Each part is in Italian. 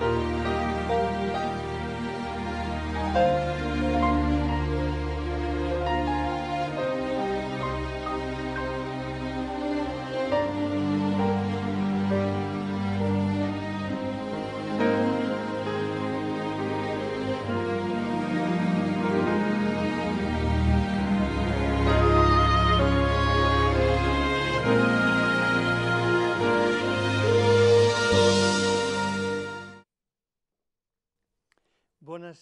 嗯。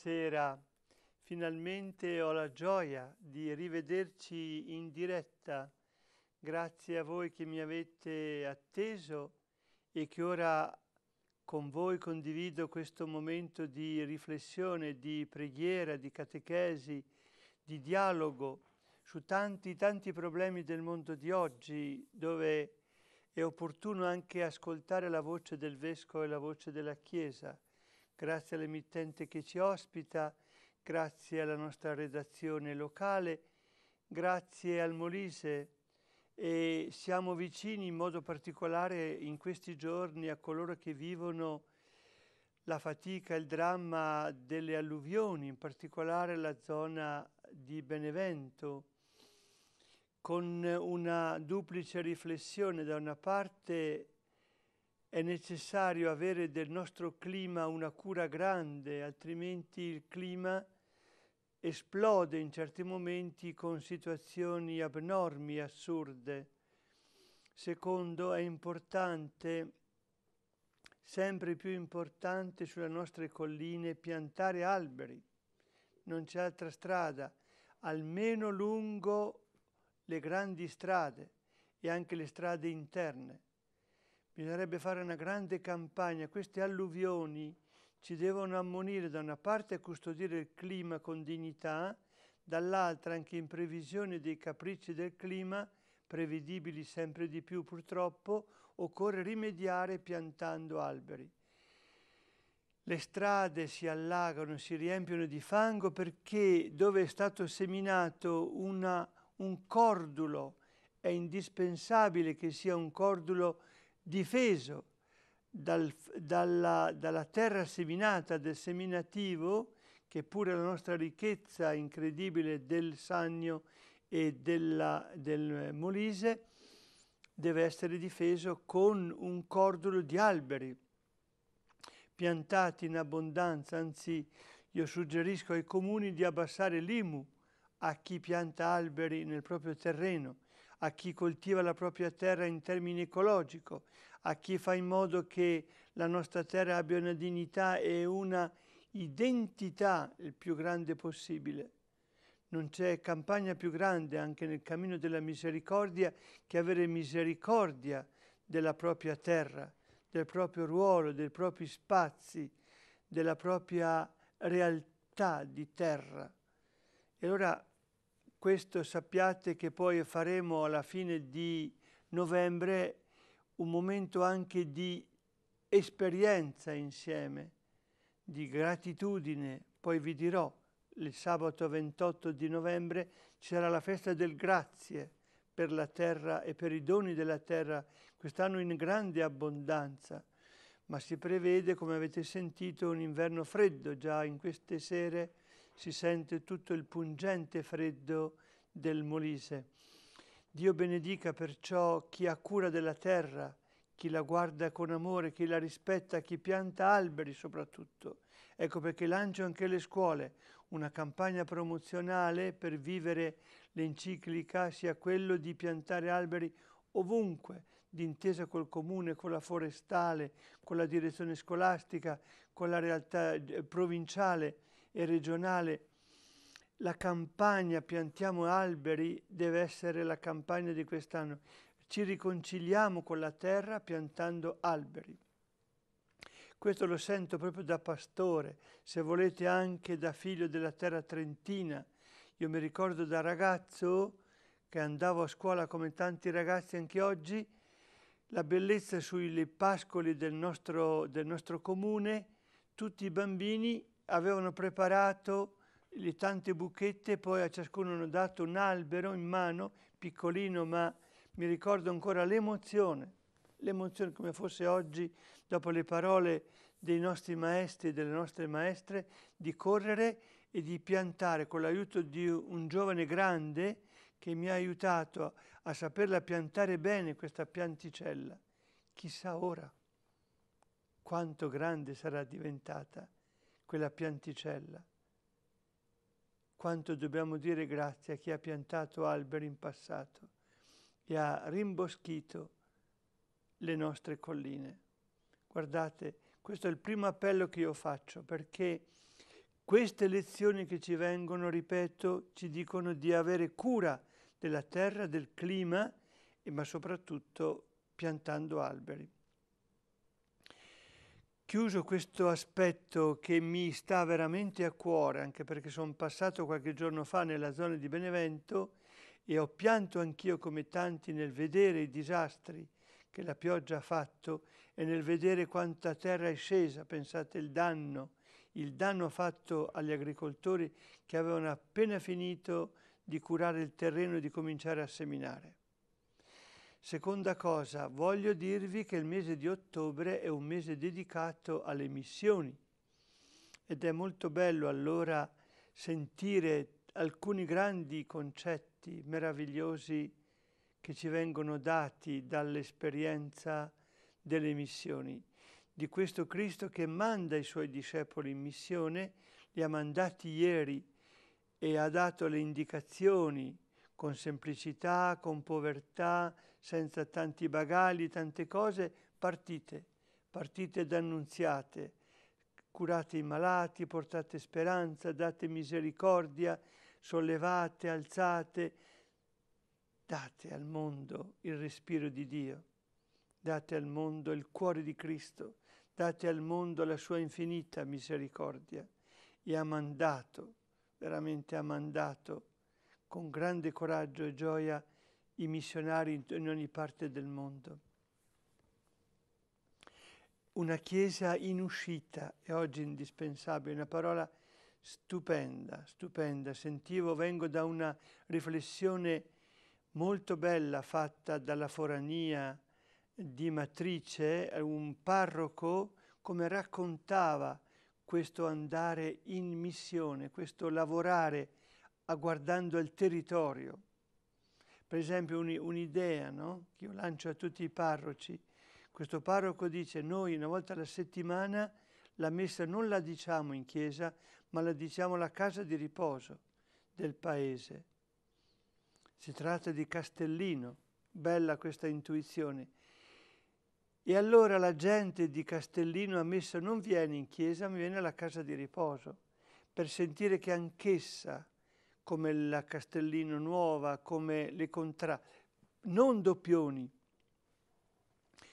Buonasera, finalmente ho la gioia di rivederci in diretta. Grazie a voi che mi avete atteso e che ora con voi condivido questo momento di riflessione, di preghiera, di catechesi, di dialogo su tanti, tanti problemi del mondo di oggi, dove è opportuno anche ascoltare la voce del Vescovo e la voce della Chiesa grazie all'emittente che ci ospita, grazie alla nostra redazione locale, grazie al Molise e siamo vicini in modo particolare in questi giorni a coloro che vivono la fatica, il dramma delle alluvioni, in particolare la zona di Benevento, con una duplice riflessione. Da una parte è necessario avere del nostro clima una cura grande, altrimenti il clima esplode in certi momenti con situazioni abnormi, assurde. Secondo, è importante, sempre più importante sulle nostre colline, piantare alberi. Non c'è altra strada, almeno lungo le grandi strade e anche le strade interne. Bisognerebbe fare una grande campagna, queste alluvioni ci devono ammonire da una parte a custodire il clima con dignità, dall'altra anche in previsione dei capricci del clima, prevedibili sempre di più purtroppo, occorre rimediare piantando alberi. Le strade si allagano, si riempiono di fango perché dove è stato seminato una, un cordulo è indispensabile che sia un cordulo difeso dal, dalla, dalla terra seminata, del seminativo, che pure la nostra ricchezza incredibile del Sannio e della, del Molise deve essere difeso con un cordolo di alberi piantati in abbondanza, anzi io suggerisco ai comuni di abbassare l'IMU a chi pianta alberi nel proprio terreno, a chi coltiva la propria terra in termini ecologico, a chi fa in modo che la nostra terra abbia una dignità e una identità il più grande possibile. Non c'è campagna più grande anche nel cammino della misericordia che avere misericordia della propria terra, del proprio ruolo, dei propri spazi, della propria realtà di terra. E allora questo sappiate che poi faremo alla fine di novembre un momento anche di esperienza insieme, di gratitudine. Poi vi dirò, il sabato 28 di novembre c'era la festa del grazie per la terra e per i doni della terra, quest'anno in grande abbondanza, ma si prevede, come avete sentito, un inverno freddo già in queste sere si sente tutto il pungente freddo del Molise. Dio benedica perciò chi ha cura della terra, chi la guarda con amore, chi la rispetta, chi pianta alberi soprattutto. Ecco perché lancio anche le scuole, una campagna promozionale per vivere l'enciclica sia quello di piantare alberi ovunque, d'intesa col comune, con la forestale, con la direzione scolastica, con la realtà eh, provinciale, e regionale la campagna Piantiamo alberi deve essere la campagna di quest'anno. Ci riconciliamo con la terra piantando alberi. Questo lo sento proprio da pastore, se volete anche da figlio della terra trentina. Io mi ricordo da ragazzo che andavo a scuola come tanti ragazzi anche oggi, la bellezza sui pascoli del nostro, del nostro comune, tutti i bambini avevano preparato le tante buchette, poi a ciascuno hanno dato un albero in mano, piccolino, ma mi ricordo ancora l'emozione, l'emozione come fosse oggi, dopo le parole dei nostri maestri e delle nostre maestre, di correre e di piantare con l'aiuto di un giovane grande che mi ha aiutato a saperla piantare bene questa pianticella. Chissà ora quanto grande sarà diventata quella pianticella. Quanto dobbiamo dire grazie a chi ha piantato alberi in passato e ha rimboschito le nostre colline. Guardate, questo è il primo appello che io faccio perché queste lezioni che ci vengono, ripeto, ci dicono di avere cura della terra, del clima, ma soprattutto piantando alberi chiuso questo aspetto che mi sta veramente a cuore, anche perché sono passato qualche giorno fa nella zona di Benevento e ho pianto anch'io come tanti nel vedere i disastri che la pioggia ha fatto e nel vedere quanta terra è scesa, pensate il danno, il danno fatto agli agricoltori che avevano appena finito di curare il terreno e di cominciare a seminare. Seconda cosa, voglio dirvi che il mese di ottobre è un mese dedicato alle missioni ed è molto bello allora sentire alcuni grandi concetti meravigliosi che ci vengono dati dall'esperienza delle missioni, di questo Cristo che manda i suoi discepoli in missione, li ha mandati ieri e ha dato le indicazioni con semplicità, con povertà, senza tanti bagagli, tante cose, partite, partite ed annunziate, curate i malati, portate speranza, date misericordia, sollevate, alzate, date al mondo il respiro di Dio, date al mondo il cuore di Cristo, date al mondo la sua infinita misericordia. E ha mandato, veramente ha mandato con grande coraggio e gioia i missionari in ogni parte del mondo. Una chiesa in uscita è oggi indispensabile, una parola stupenda, stupenda. Sentivo, vengo da una riflessione molto bella fatta dalla forania di Matrice, un parroco, come raccontava questo andare in missione, questo lavorare a guardando il territorio. Per esempio un'idea no? che io lancio a tutti i parroci. Questo parroco dice noi una volta alla settimana la messa non la diciamo in chiesa, ma la diciamo alla casa di riposo del paese. Si tratta di Castellino, bella questa intuizione. E allora la gente di Castellino a messa non viene in chiesa, ma viene alla casa di riposo, per sentire che anch'essa come la Castellino Nuova, come le Contra, non doppioni.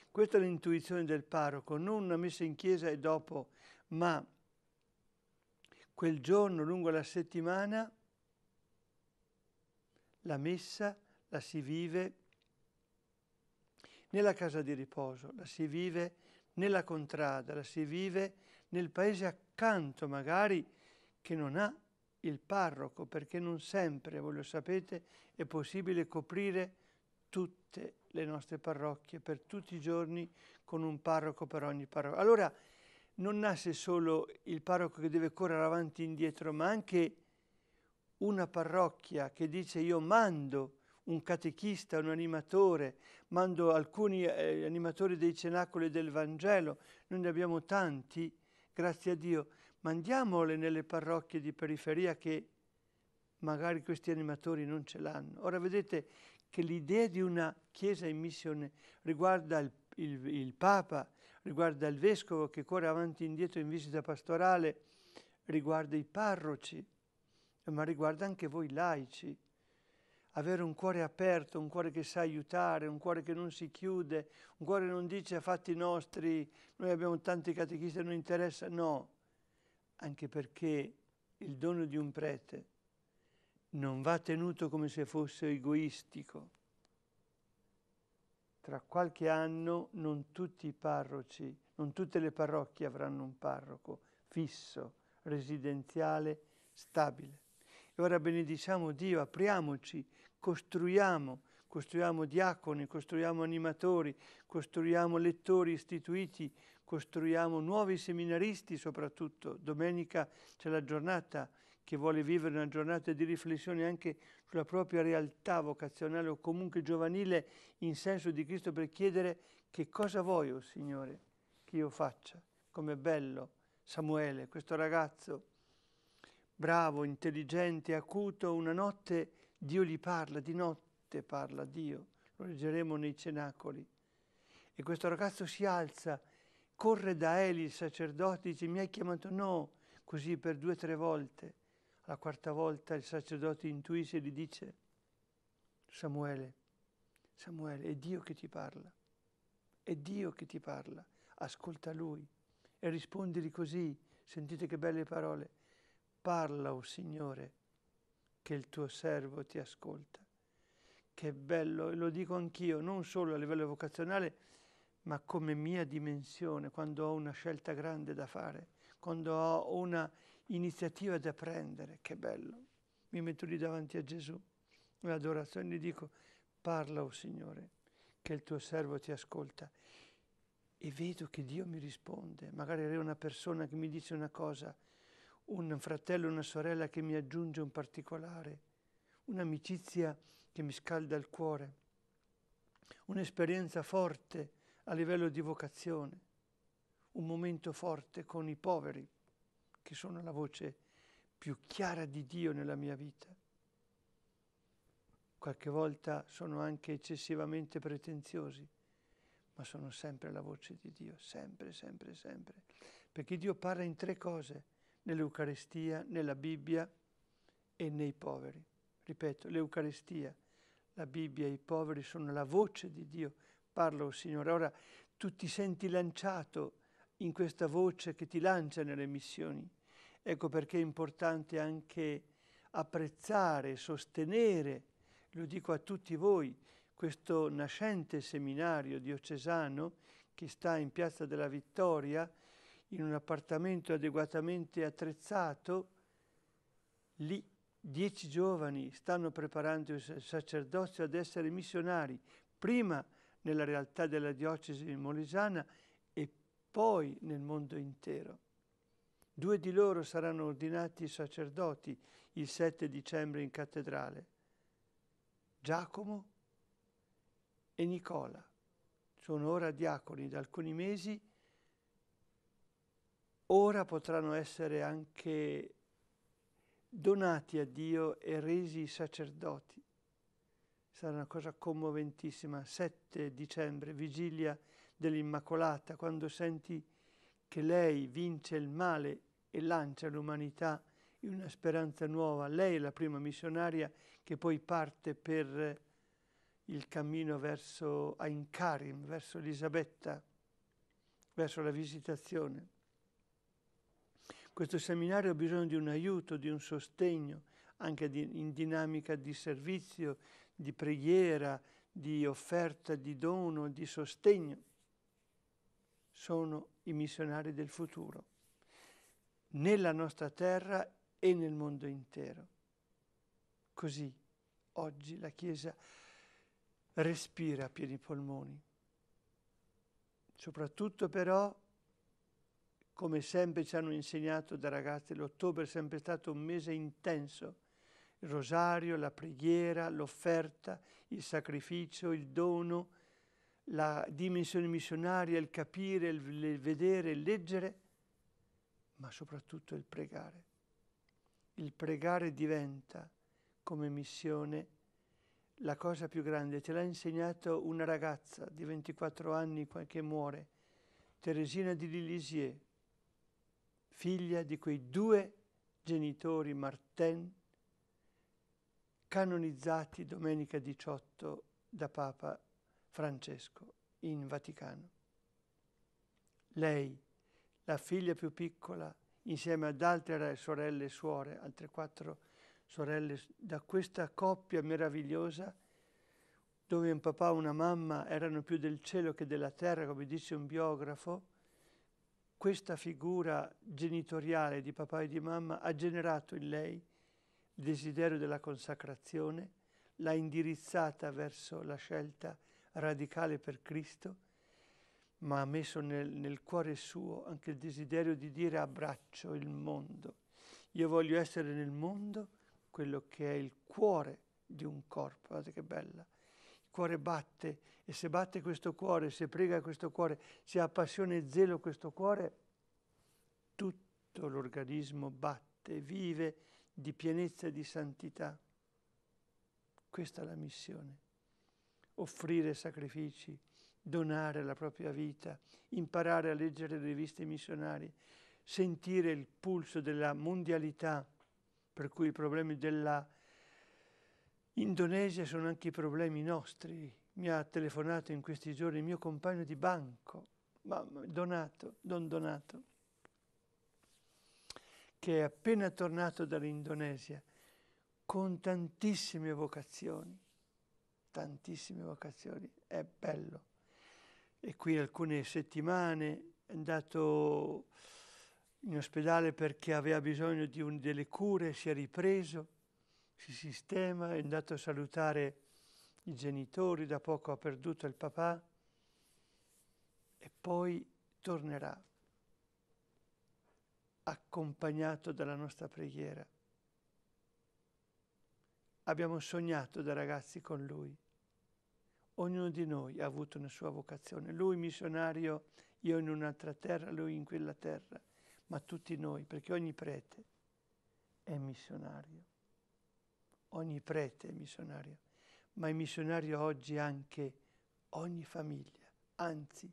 Questa è l'intuizione del parroco, non una messa in chiesa e dopo, ma quel giorno lungo la settimana la messa la si vive nella casa di riposo, la si vive nella contrada, la si vive nel paese accanto magari che non ha il parroco, perché non sempre, voi lo sapete, è possibile coprire tutte le nostre parrocchie per tutti i giorni con un parroco per ogni parrocchia. Allora non nasce solo il parroco che deve correre avanti e indietro, ma anche una parrocchia che dice io mando un catechista, un animatore, mando alcuni eh, animatori dei cenacoli del Vangelo, noi ne abbiamo tanti, grazie a Dio, mandiamole nelle parrocchie di periferia che magari questi animatori non ce l'hanno. Ora vedete che l'idea di una chiesa in missione riguarda il, il, il, Papa, riguarda il Vescovo che corre avanti e indietro in visita pastorale, riguarda i parroci, ma riguarda anche voi laici. Avere un cuore aperto, un cuore che sa aiutare, un cuore che non si chiude, un cuore che non dice a fatti nostri, noi abbiamo tanti catechisti, non interessa, no anche perché il dono di un prete non va tenuto come se fosse egoistico. Tra qualche anno non tutti i parroci, non tutte le parrocchie avranno un parroco fisso, residenziale, stabile. E ora benediciamo Dio, apriamoci, costruiamo, costruiamo diaconi, costruiamo animatori, costruiamo lettori istituiti, costruiamo nuovi seminaristi soprattutto. Domenica c'è la giornata che vuole vivere una giornata di riflessione anche sulla propria realtà vocazionale o comunque giovanile in senso di Cristo per chiedere che cosa voglio, Signore, che io faccia. Com'è bello Samuele, questo ragazzo bravo, intelligente, acuto, una notte Dio gli parla, di notte parla Dio, lo leggeremo nei cenacoli. E questo ragazzo si alza corre da Eli il sacerdote e dice mi hai chiamato no, così per due o tre volte. La quarta volta il sacerdote intuisce e gli dice Samuele, Samuele, è Dio che ti parla, è Dio che ti parla, ascolta lui e rispondili così, sentite che belle parole, parla o oh Signore che il tuo servo ti ascolta. Che bello, e lo dico anch'io, non solo a livello vocazionale, ma come mia dimensione, quando ho una scelta grande da fare, quando ho una iniziativa da prendere, che bello. Mi metto lì davanti a Gesù, in nell'adorazione, gli dico, parla, o oh Signore, che il tuo servo ti ascolta. E vedo che Dio mi risponde. Magari è una persona che mi dice una cosa, un fratello, una sorella che mi aggiunge un particolare, un'amicizia che mi scalda il cuore, un'esperienza forte a livello di vocazione, un momento forte con i poveri, che sono la voce più chiara di Dio nella mia vita. Qualche volta sono anche eccessivamente pretenziosi, ma sono sempre la voce di Dio, sempre, sempre, sempre. Perché Dio parla in tre cose, nell'Eucarestia, nella Bibbia e nei poveri. Ripeto, l'Eucarestia, la Bibbia e i poveri sono la voce di Dio Parlo, Signore, ora tu ti senti lanciato in questa voce che ti lancia nelle missioni. Ecco perché è importante anche apprezzare, sostenere, lo dico a tutti voi, questo nascente seminario diocesano che sta in Piazza della Vittoria, in un appartamento adeguatamente attrezzato, lì dieci giovani stanno preparando il sacerdozio ad essere missionari. Prima nella realtà della diocesi di molisana e poi nel mondo intero. Due di loro saranno ordinati sacerdoti il 7 dicembre in cattedrale, Giacomo e Nicola. Sono ora diaconi da alcuni mesi, ora potranno essere anche donati a Dio e resi sacerdoti sarà una cosa commoventissima, 7 dicembre, vigilia dell'Immacolata, quando senti che lei vince il male e lancia l'umanità in una speranza nuova. Lei è la prima missionaria che poi parte per il cammino verso Ain Karim, verso Elisabetta, verso la visitazione. Questo seminario ha bisogno di un aiuto, di un sostegno, anche di, in dinamica di servizio, di preghiera, di offerta, di dono, di sostegno, sono i missionari del futuro, nella nostra terra e nel mondo intero. Così oggi la Chiesa respira a pieni polmoni. Soprattutto però, come sempre ci hanno insegnato da ragazzi, l'ottobre è sempre stato un mese intenso il rosario, la preghiera, l'offerta, il sacrificio, il dono, la dimensione missionaria, il capire, il vedere, il leggere, ma soprattutto il pregare. Il pregare diventa come missione la cosa più grande. Te l'ha insegnato una ragazza di 24 anni che muore, Teresina di Lilisier, figlia di quei due genitori, Martin canonizzati domenica 18 da Papa Francesco in Vaticano. Lei, la figlia più piccola, insieme ad altre sorelle e suore, altre quattro sorelle, da questa coppia meravigliosa, dove un papà e una mamma erano più del cielo che della terra, come dice un biografo, questa figura genitoriale di papà e di mamma ha generato in lei il desiderio della consacrazione l'ha indirizzata verso la scelta radicale per Cristo, ma ha messo nel, nel cuore suo anche il desiderio di dire abbraccio il mondo. Io voglio essere nel mondo quello che è il cuore di un corpo, guardate che bella. Il cuore batte e se batte questo cuore, se prega questo cuore, se ha passione e zelo questo cuore, tutto l'organismo batte, vive di pienezza e di santità. Questa è la missione. Offrire sacrifici, donare la propria vita, imparare a leggere le riviste missionarie, sentire il pulso della mondialità, per cui i problemi della Indonesia sono anche i problemi nostri. Mi ha telefonato in questi giorni il mio compagno di banco, ma Donato, Don Donato, che è appena tornato dall'Indonesia con tantissime vocazioni, tantissime vocazioni, è bello. E qui alcune settimane è andato in ospedale perché aveva bisogno di un, delle cure, si è ripreso, si sistema, è andato a salutare i genitori, da poco ha perduto il papà e poi tornerà accompagnato dalla nostra preghiera. Abbiamo sognato da ragazzi con lui. Ognuno di noi ha avuto una sua vocazione. Lui missionario, io in un'altra terra, lui in quella terra. Ma tutti noi, perché ogni prete è missionario. Ogni prete è missionario. Ma è missionario oggi anche ogni famiglia, anzi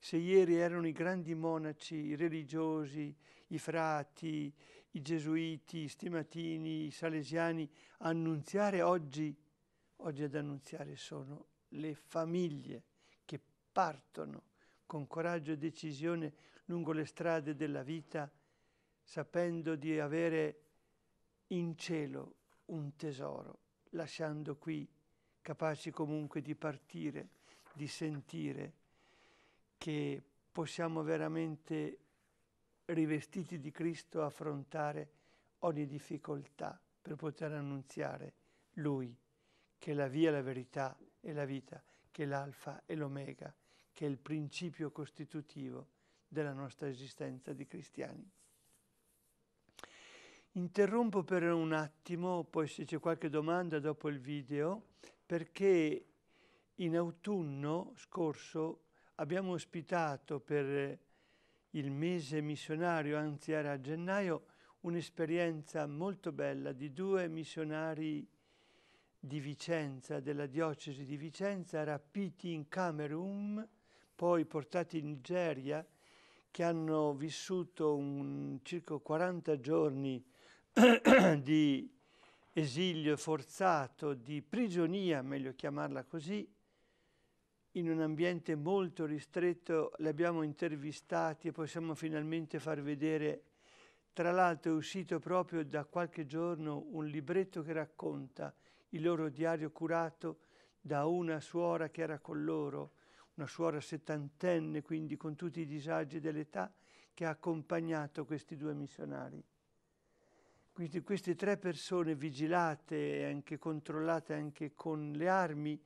se ieri erano i grandi monaci, i religiosi, i frati, i gesuiti, i stimatini, i salesiani a annunziare oggi, oggi ad annunziare sono le famiglie che partono con coraggio e decisione lungo le strade della vita, sapendo di avere in cielo un tesoro, lasciando qui, capaci comunque di partire, di sentire, che possiamo veramente, rivestiti di Cristo, affrontare ogni difficoltà per poter annunziare Lui, che è la via, la verità e la vita, che è l'alfa e l'omega, che è il principio costitutivo della nostra esistenza di cristiani. Interrompo per un attimo, poi se c'è qualche domanda dopo il video, perché in autunno scorso abbiamo ospitato per eh, il mese missionario, anzi era a gennaio, un'esperienza molto bella di due missionari di Vicenza, della diocesi di Vicenza, rapiti in Camerun, poi portati in Nigeria, che hanno vissuto un, circa 40 giorni di esilio forzato, di prigionia, meglio chiamarla così, in un ambiente molto ristretto, li abbiamo intervistati e possiamo finalmente far vedere. Tra l'altro è uscito proprio da qualche giorno un libretto che racconta il loro diario curato da una suora che era con loro, una suora settantenne, quindi con tutti i disagi dell'età, che ha accompagnato questi due missionari. Quindi queste tre persone vigilate e anche controllate anche con le armi,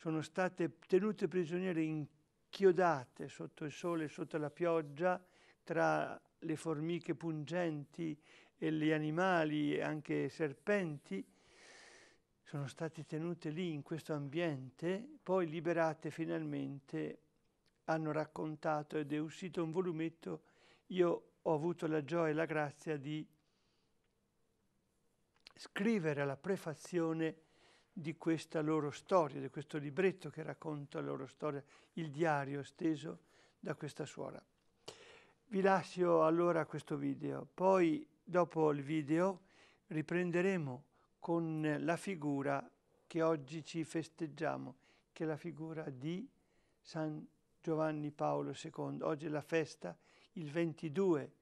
sono state tenute prigioniere inchiodate sotto il sole e sotto la pioggia tra le formiche pungenti e gli animali e anche serpenti, sono state tenute lì in questo ambiente, poi liberate finalmente, hanno raccontato ed è uscito un volumetto, io ho avuto la gioia e la grazia di scrivere la prefazione di questa loro storia, di questo libretto che racconta la loro storia, il diario steso da questa suora. Vi lascio allora questo video, poi dopo il video riprenderemo con la figura che oggi ci festeggiamo, che è la figura di San Giovanni Paolo II. Oggi è la festa, il 22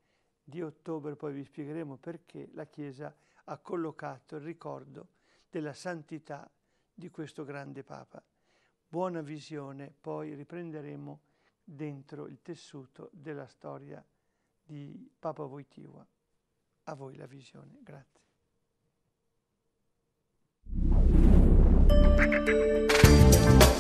di ottobre, poi vi spiegheremo perché la Chiesa ha collocato il ricordo della santità di questo grande Papa. Buona visione, poi riprenderemo dentro il tessuto della storia di Papa Voitiva. A voi la visione, grazie. Thank you.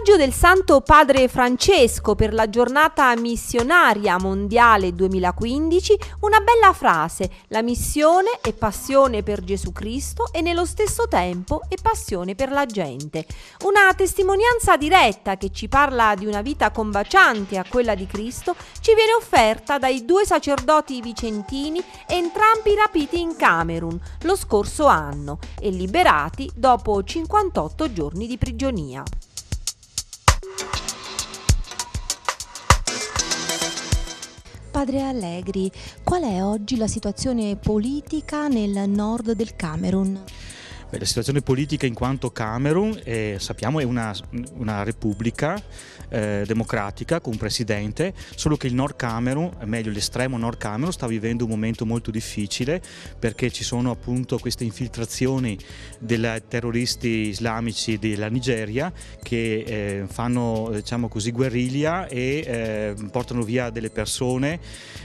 messaggio del Santo Padre Francesco per la giornata missionaria mondiale 2015, una bella frase, la missione è passione per Gesù Cristo e nello stesso tempo è passione per la gente. Una testimonianza diretta che ci parla di una vita combaciante a quella di Cristo ci viene offerta dai due sacerdoti vicentini, entrambi rapiti in Camerun lo scorso anno e liberati dopo 58 giorni di prigionia. Padre Allegri, qual è oggi la situazione politica nel nord del Camerun? Eh, la situazione politica in quanto Camerun, eh, sappiamo, è una, una repubblica eh, democratica con un presidente, solo che il Nord Camerun, eh, meglio l'estremo Nord Camerun, sta vivendo un momento molto difficile perché ci sono appunto queste infiltrazioni dei terroristi islamici della Nigeria che eh, fanno, diciamo così, guerriglia e eh, portano via delle persone.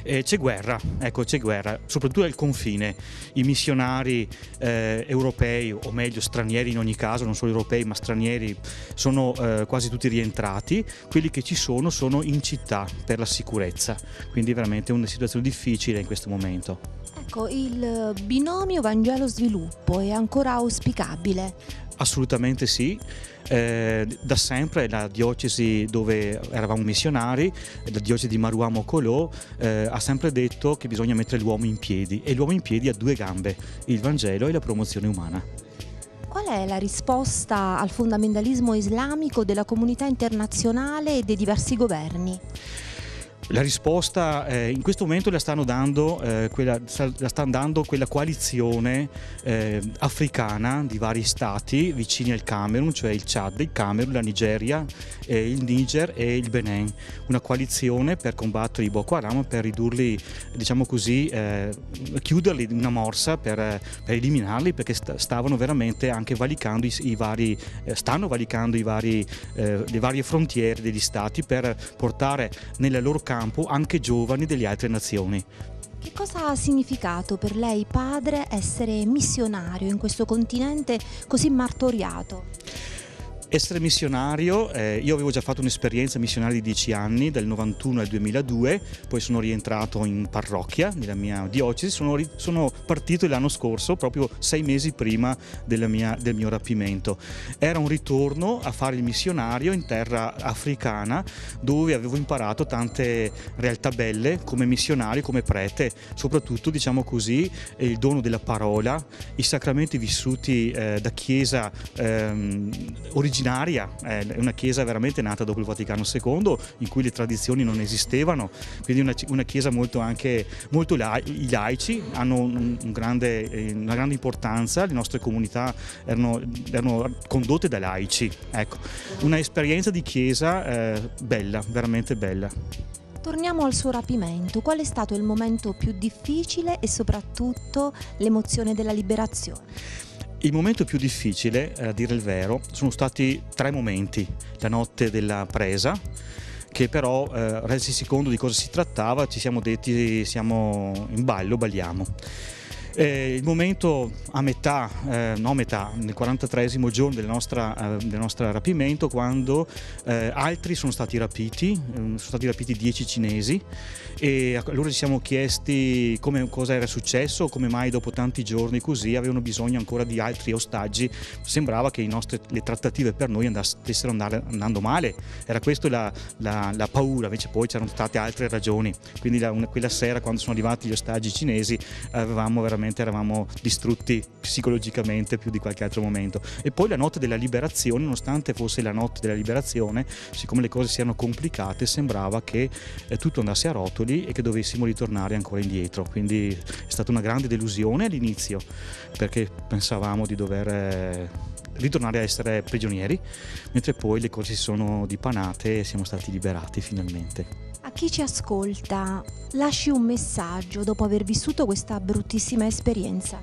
c'è guerra, ecco, c'è guerra, soprattutto al confine. I missionari europei o meglio stranieri in ogni caso, non solo europei ma stranieri, sono eh, quasi tutti rientrati, quelli che ci sono sono in città per la sicurezza, quindi veramente una situazione difficile in questo momento. Ecco, il binomio Vangelo-Sviluppo è ancora auspicabile? Assolutamente sì. Eh, da sempre la diocesi dove eravamo missionari, la diocesi di Maruamo Colò, eh, ha sempre detto che bisogna mettere l'uomo in piedi e l'uomo in piedi ha due gambe, il Vangelo e la promozione umana. Qual è la risposta al fondamentalismo islamico della comunità internazionale e dei diversi governi? La risposta eh, in questo momento la, stanno dando, eh, quella, la stanno dando quella coalizione eh, africana di vari stati vicini al Camerun, cioè il Chad, il Camerun, la Nigeria, eh, il Niger e il Benin. Una coalizione per combattere i Boko Haram, per ridurli, diciamo così, eh, chiuderli in una morsa per, eh, per, eliminarli perché stavano veramente anche valicando i, i vari, stanno valicando i vari, le varie frontiere degli stati per portare nella loro casa campo anche giovani delle altre nazioni. Che cosa ha significato per lei, padre, essere missionario in questo continente così martoriato? Essere missionario, eh, io avevo già fatto un'esperienza missionaria di 10 anni, dal 91 al 2002, poi sono rientrato in parrocchia, nella mia diocesi, sono, sono partito l'anno scorso, proprio sei mesi prima mia, del mio rapimento. Era un ritorno a fare il missionario in terra africana dove avevo imparato tante realtà belle come missionario, come prete, soprattutto diciamo così il dono della parola, i sacramenti vissuti eh, da chiesa ehm, originale originaria, è una chiesa veramente nata dopo il Vaticano II, in cui le tradizioni non esistevano, quindi una, una chiesa molto anche, molto la, i laici hanno un, un grande, eh, una grande importanza, le nostre comunità erano, erano condotte da laici, ecco, una esperienza di chiesa eh, bella, veramente bella. Torniamo al suo rapimento, qual è stato il momento più difficile e soprattutto l'emozione della liberazione? Il momento più difficile, eh, a dire il vero, sono stati tre momenti. La notte della presa, che però eh, resi conto di cosa si trattava, ci siamo detti siamo in ballo, balliamo eh, il momento a metà, eh, no metà, nel 43 giorno del, nostra, eh, del, nostro rapimento quando eh, altri sono stati rapiti, eh, sono stati rapiti 10 cinesi e allora ci siamo chiesti come, cosa era successo, come mai dopo tanti giorni così avevano bisogno ancora di altri ostaggi, sembrava che nostri, le trattative per noi andass, stessero andare, andando male, era questa la, la, la, paura, invece poi c'erano state altre ragioni, quindi la, una, quella sera quando sono arrivati gli ostaggi cinesi avevamo veramente veramente eravamo distrutti psicologicamente più di qualche altro momento. E poi la notte della liberazione, nonostante fosse la notte della liberazione, siccome le cose si erano complicate, sembrava che eh, tutto andasse a rotoli e che dovessimo ritornare ancora indietro. Quindi è stata una grande delusione all'inizio, perché pensavamo di dover eh, ritornare a essere prigionieri, mentre poi le cose si sono dipanate e siamo stati liberati finalmente chi ci ascolta lasci un messaggio dopo aver vissuto questa bruttissima esperienza?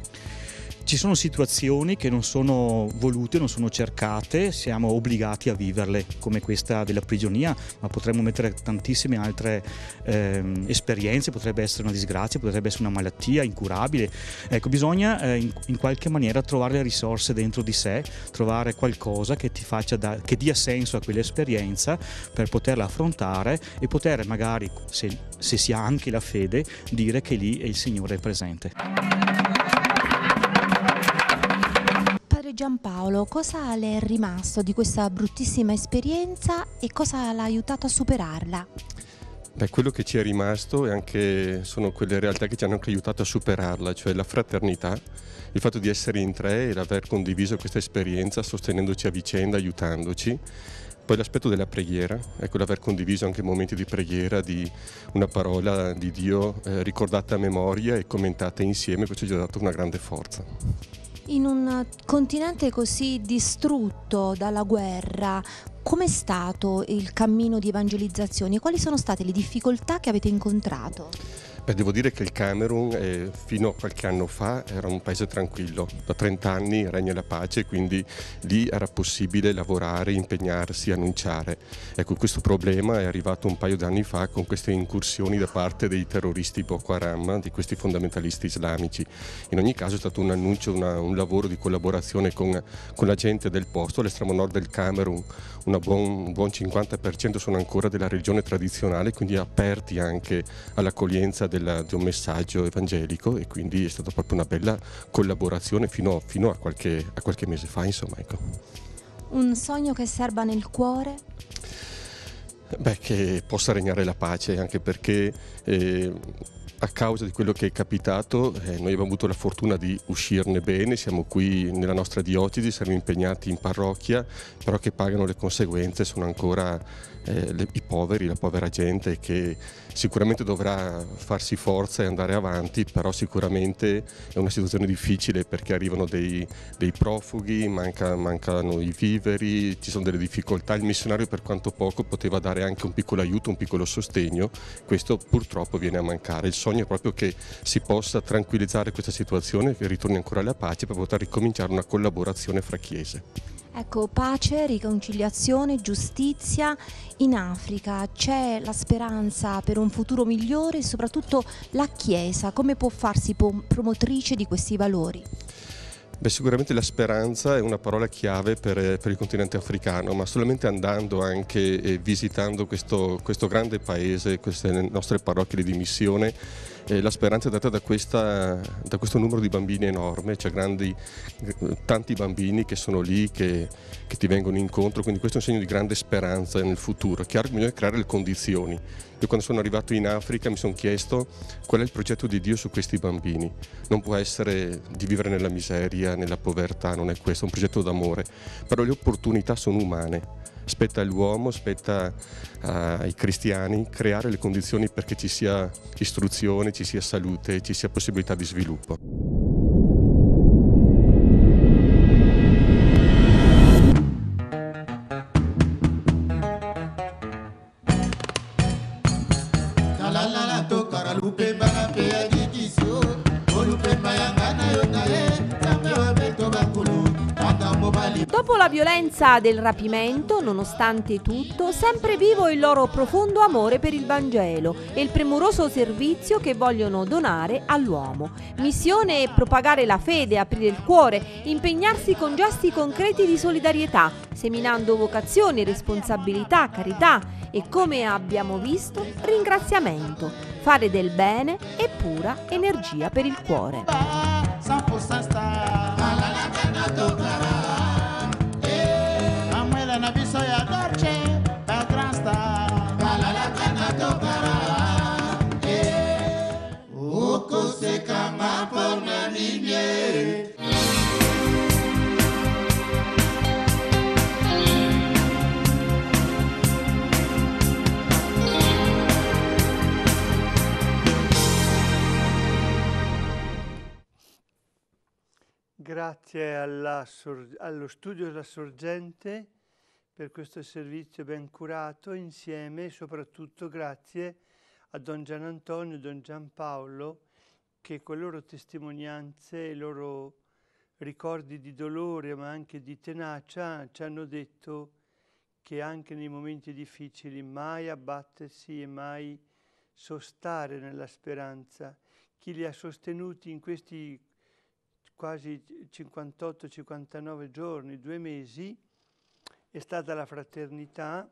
ci sono situazioni che non sono volute, non sono cercate, siamo obbligati a viverle, come questa della prigionia, ma potremmo mettere tantissime altre ehm, esperienze, potrebbe essere una disgrazia, potrebbe essere una malattia incurabile. Ecco, bisogna eh, in, in, qualche maniera trovare le risorse dentro di sé, trovare qualcosa che ti faccia da, che dia senso a quell'esperienza per poterla affrontare e poter magari, se, se si ha anche la fede, dire che lì è il Signore è presente. Giampaolo, cosa le è rimasto di questa bruttissima esperienza e cosa l'ha aiutato a superarla? Beh, quello che ci è rimasto è anche, sono quelle realtà che ci hanno anche aiutato a superarla, cioè la fraternità, il fatto di essere in tre e l'aver condiviso questa esperienza sostenendoci a vicenda, aiutandoci. Poi l'aspetto della preghiera, ecco l'aver condiviso anche momenti di preghiera, di una parola di Dio eh, ricordata a memoria e commentata insieme, questo ci ha dato una grande forza in un continente così distrutto dalla guerra, com'è stato il cammino di evangelizzazione? Quali sono state le difficoltà che avete incontrato? Beh, devo dire che il Camerun eh, fino a qualche anno fa era un paese tranquillo, da 30 anni regna la pace, quindi lì era possibile lavorare, impegnarsi, annunciare. Ecco, questo problema è arrivato un paio d'anni fa con queste incursioni da parte dei terroristi Boko Haram, di questi fondamentalisti islamici. In ogni caso è stato un annuncio, una, un lavoro di collaborazione con, con, la gente del posto, all'estremo nord del Camerun, buon, un buon 50% sono ancora della religione tradizionale, quindi aperti anche all'accoglienza della, di un messaggio evangelico e quindi è stata proprio una bella collaborazione fino, fino a, qualche, a, qualche, mese fa, insomma. Ecco. Un sogno che serva nel cuore? Beh, che possa regnare la pace, anche perché... Eh, a causa di quello che è capitato, eh, noi abbiamo avuto la fortuna di uscirne bene, siamo qui nella nostra diocesi, siamo impegnati in parrocchia, però che pagano le conseguenze sono ancora eh, le, i poveri, la povera gente che sicuramente dovrà farsi forza e andare avanti, però sicuramente è una situazione difficile perché arrivano dei, dei profughi, manca, mancano i viveri, ci sono delle difficoltà. Il missionario per quanto poco poteva dare anche un piccolo aiuto, un piccolo sostegno, questo purtroppo viene a mancare. Il sogno è proprio che si possa tranquillizzare questa situazione, che ritorni ancora la pace per poter ricominciare una collaborazione fra chiese. Ecco, pace, riconciliazione, giustizia in Africa. C'è la speranza per un futuro migliore e soprattutto la Chiesa come può farsi promotrice di questi valori? Beh, sicuramente la speranza è una parola chiave per, per, il continente africano, ma solamente andando anche e visitando questo, questo grande paese, queste nostre parrocchie di missione, eh, la speranza è data da, questa, da, questo numero di bambini enorme, cioè grandi, eh, tanti bambini che sono lì, che, che ti vengono incontro, quindi questo è un segno di grande speranza nel futuro. È chiaro che bisogna creare le condizioni, io quando sono arrivato in Africa mi sono chiesto qual è il progetto di Dio su questi bambini. Non può essere di vivere nella miseria, nella povertà, non è questo, è un progetto d'amore. Però le opportunità sono umane. Spetta all'uomo, spetta eh, ai cristiani creare le condizioni perché ci sia istruzione, ci sia salute, ci sia possibilità di sviluppo. del rapimento, nonostante tutto, sempre vivo il loro profondo amore per il Vangelo e il premuroso servizio che vogliono donare all'uomo. Missione è propagare la fede, aprire il cuore, impegnarsi con gesti concreti di solidarietà, seminando vocazioni, responsabilità, carità e, come abbiamo visto, ringraziamento, fare del bene e pura energia per il cuore. Grazie allo studio della Sorgente per questo servizio ben curato insieme e soprattutto grazie a Don Gian Antonio e Don Giampaolo che con le loro testimonianze e i loro ricordi di dolore ma anche di tenacia ci hanno detto che anche nei momenti difficili mai abbattersi e mai sostare nella speranza. Chi li ha sostenuti in questi quasi 58-59 giorni, due mesi, è stata la fraternità,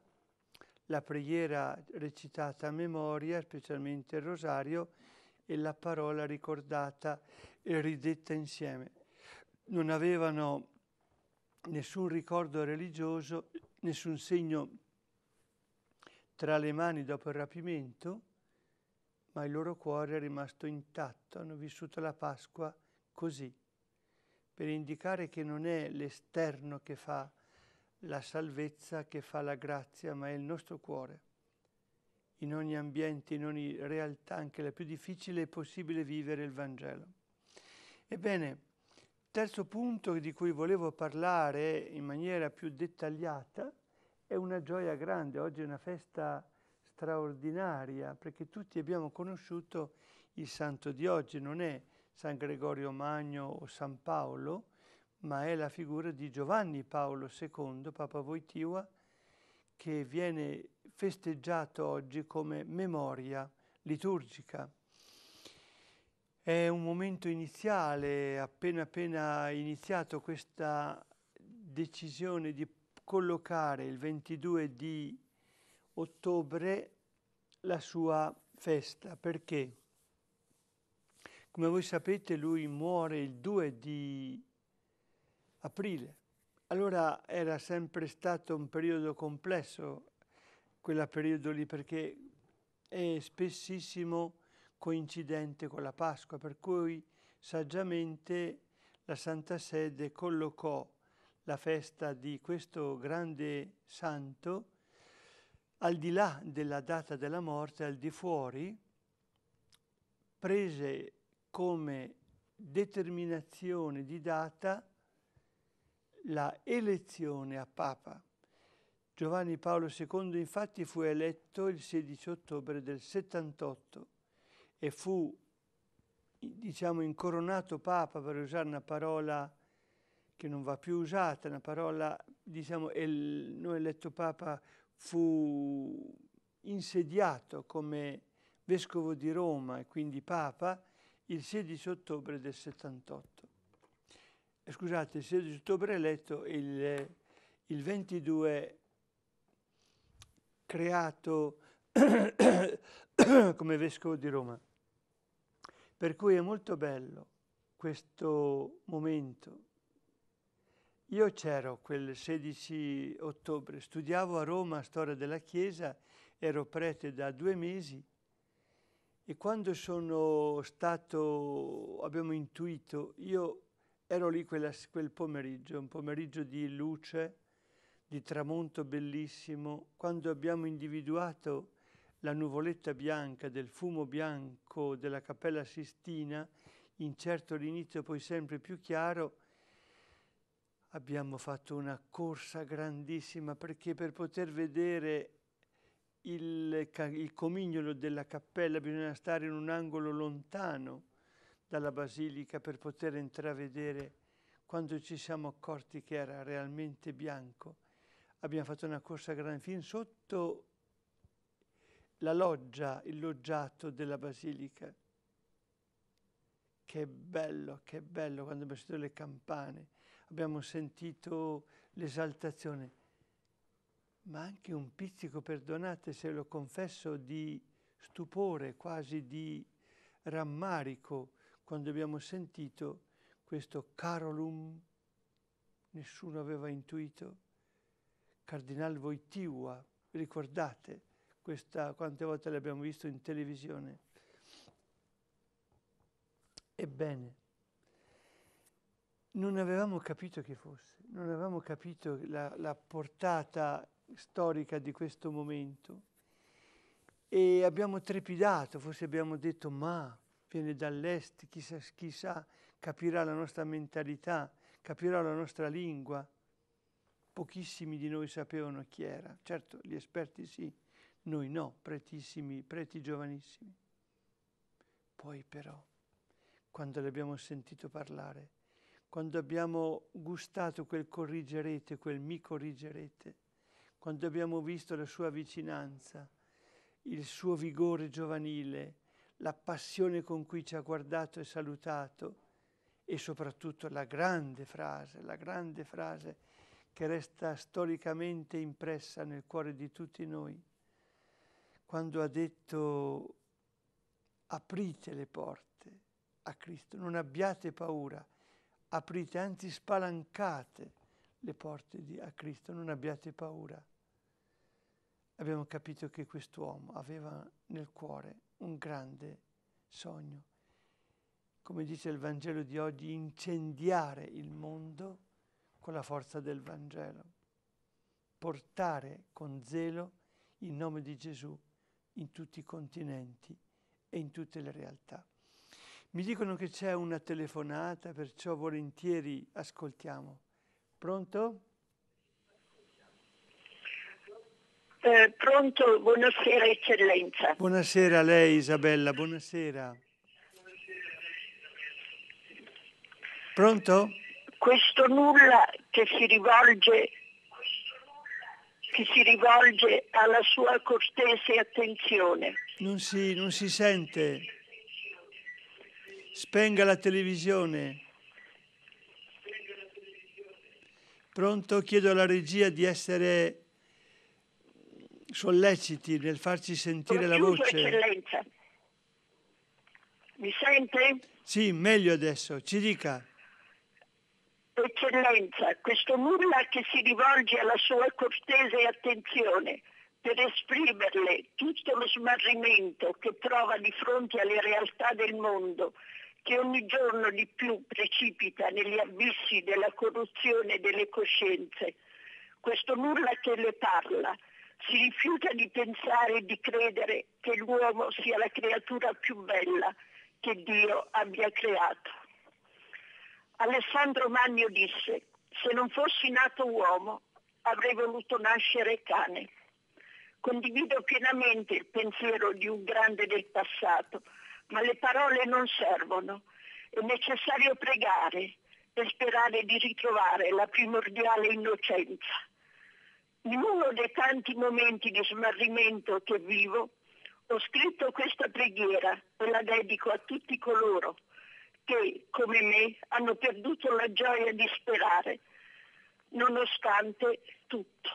la preghiera recitata a memoria, specialmente il rosario, e la parola ricordata e ridetta insieme. Non avevano nessun ricordo religioso, nessun segno tra le mani dopo il rapimento, ma il loro cuore è rimasto intatto, hanno vissuto la Pasqua così per indicare che non è l'esterno che fa la salvezza, che fa la grazia, ma è il nostro cuore. In ogni ambiente, in ogni realtà, anche la più difficile, è possibile vivere il Vangelo. Ebbene, terzo punto di cui volevo parlare in maniera più dettagliata è una gioia grande. Oggi è una festa straordinaria perché tutti abbiamo conosciuto il santo di oggi, non è San Gregorio Magno o San Paolo, ma è la figura di Giovanni Paolo II, Papa Voitiva, che viene festeggiato oggi come memoria liturgica. È un momento iniziale, appena appena iniziato questa decisione di collocare il 22 di ottobre la sua festa. Perché? Come voi sapete lui muore il 2 di aprile. Allora era sempre stato un periodo complesso, quel periodo lì, perché è spessissimo coincidente con la Pasqua, per cui saggiamente la Santa Sede collocò la festa di questo grande santo al di là della data della morte, al di fuori, prese come determinazione di data la elezione a Papa. Giovanni Paolo II infatti fu eletto il 16 ottobre del 78 e fu, diciamo, incoronato Papa, per usare una parola che non va più usata, una parola, diciamo, el non eletto Papa fu insediato come vescovo di Roma e quindi Papa il 16 ottobre del 78. Eh, scusate, il 16 ottobre è eletto il, eh, il 22 creato come vescovo di Roma. Per cui è molto bello questo momento. Io c'ero quel 16 ottobre, studiavo a Roma storia della Chiesa, ero prete da due mesi e quando sono stato, abbiamo intuito, io ero lì quella, quel pomeriggio, un pomeriggio di luce, di tramonto bellissimo, quando abbiamo individuato la nuvoletta bianca del fumo bianco della Cappella Sistina, incerto all'inizio poi sempre più chiaro, abbiamo fatto una corsa grandissima perché per poter vedere il, il comignolo della cappella, bisogna stare in un angolo lontano dalla basilica per poter intravedere quando ci siamo accorti che era realmente bianco. Abbiamo fatto una corsa grande fin sotto la loggia, il loggiato della basilica. Che bello, che bello quando abbiamo sentito le campane, abbiamo sentito l'esaltazione ma anche un pizzico, perdonate se lo confesso, di stupore, quasi di rammarico, quando abbiamo sentito questo Carolum, nessuno aveva intuito, Cardinal Voitiva, ricordate questa, quante volte l'abbiamo visto in televisione. Ebbene, non avevamo capito chi fosse, non avevamo capito la, la portata storica di questo momento e abbiamo trepidato, forse abbiamo detto ma viene dall'est, chissà, chissà, capirà la nostra mentalità, capirà la nostra lingua. Pochissimi di noi sapevano chi era, certo gli esperti sì, noi no, pretissimi, preti giovanissimi. Poi però, quando l'abbiamo sentito parlare, quando abbiamo gustato quel corrigerete, quel mi corrigerete, quando abbiamo visto la sua vicinanza, il suo vigore giovanile, la passione con cui ci ha guardato e salutato e soprattutto la grande frase, la grande frase che resta storicamente impressa nel cuore di tutti noi, quando ha detto aprite le porte a Cristo, non abbiate paura, aprite, anzi spalancate le porte di, a Cristo, non abbiate paura abbiamo capito che quest'uomo aveva nel cuore un grande sogno. Come dice il Vangelo di oggi, incendiare il mondo con la forza del Vangelo, portare con zelo il nome di Gesù in tutti i continenti e in tutte le realtà. Mi dicono che c'è una telefonata, perciò volentieri ascoltiamo. Pronto? Eh, pronto, buonasera eccellenza. Buonasera a lei Isabella, buonasera. Pronto? Questo nulla che si rivolge, che si rivolge alla sua cortese attenzione. Non si, non si sente. Spenga la televisione. Pronto? Chiedo alla regia di essere solleciti nel farci sentire la voce. Eccellenza. Mi sente? Sì, meglio adesso, ci dica. Eccellenza, questo nulla che si rivolge alla sua cortese attenzione per esprimerle tutto lo smarrimento che prova di fronte alle realtà del mondo, che ogni giorno di più precipita negli abissi della corruzione delle coscienze. Questo nulla che le parla, si rifiuta di pensare e di credere che l'uomo sia la creatura più bella che Dio abbia creato. Alessandro Magno disse, se non fossi nato uomo avrei voluto nascere cane. Condivido pienamente il pensiero di un grande del passato, ma le parole non servono. È necessario pregare per sperare di ritrovare la primordiale innocenza in uno dei tanti momenti di smarrimento che vivo, ho scritto questa preghiera e la dedico a tutti coloro che, come me, hanno perduto la gioia di sperare, nonostante tutto.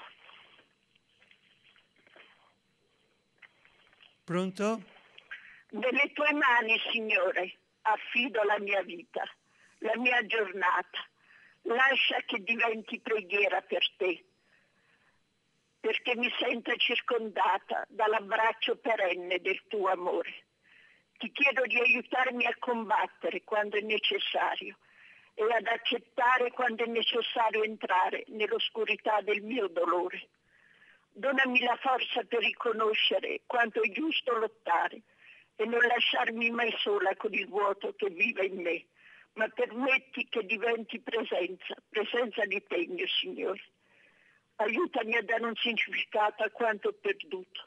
Pronto? Nelle tue mani, Signore, affido la mia vita, la mia giornata. Lascia che diventi preghiera per te perché mi senta circondata dall'abbraccio perenne del tuo amore. Ti chiedo di aiutarmi a combattere quando è necessario e ad accettare quando è necessario entrare nell'oscurità del mio dolore. Donami la forza per riconoscere quanto è giusto lottare e non lasciarmi mai sola con il vuoto che vive in me, ma permetti che diventi presenza, presenza di tegno, Signore aiutami a dare un significato a quanto ho perduto.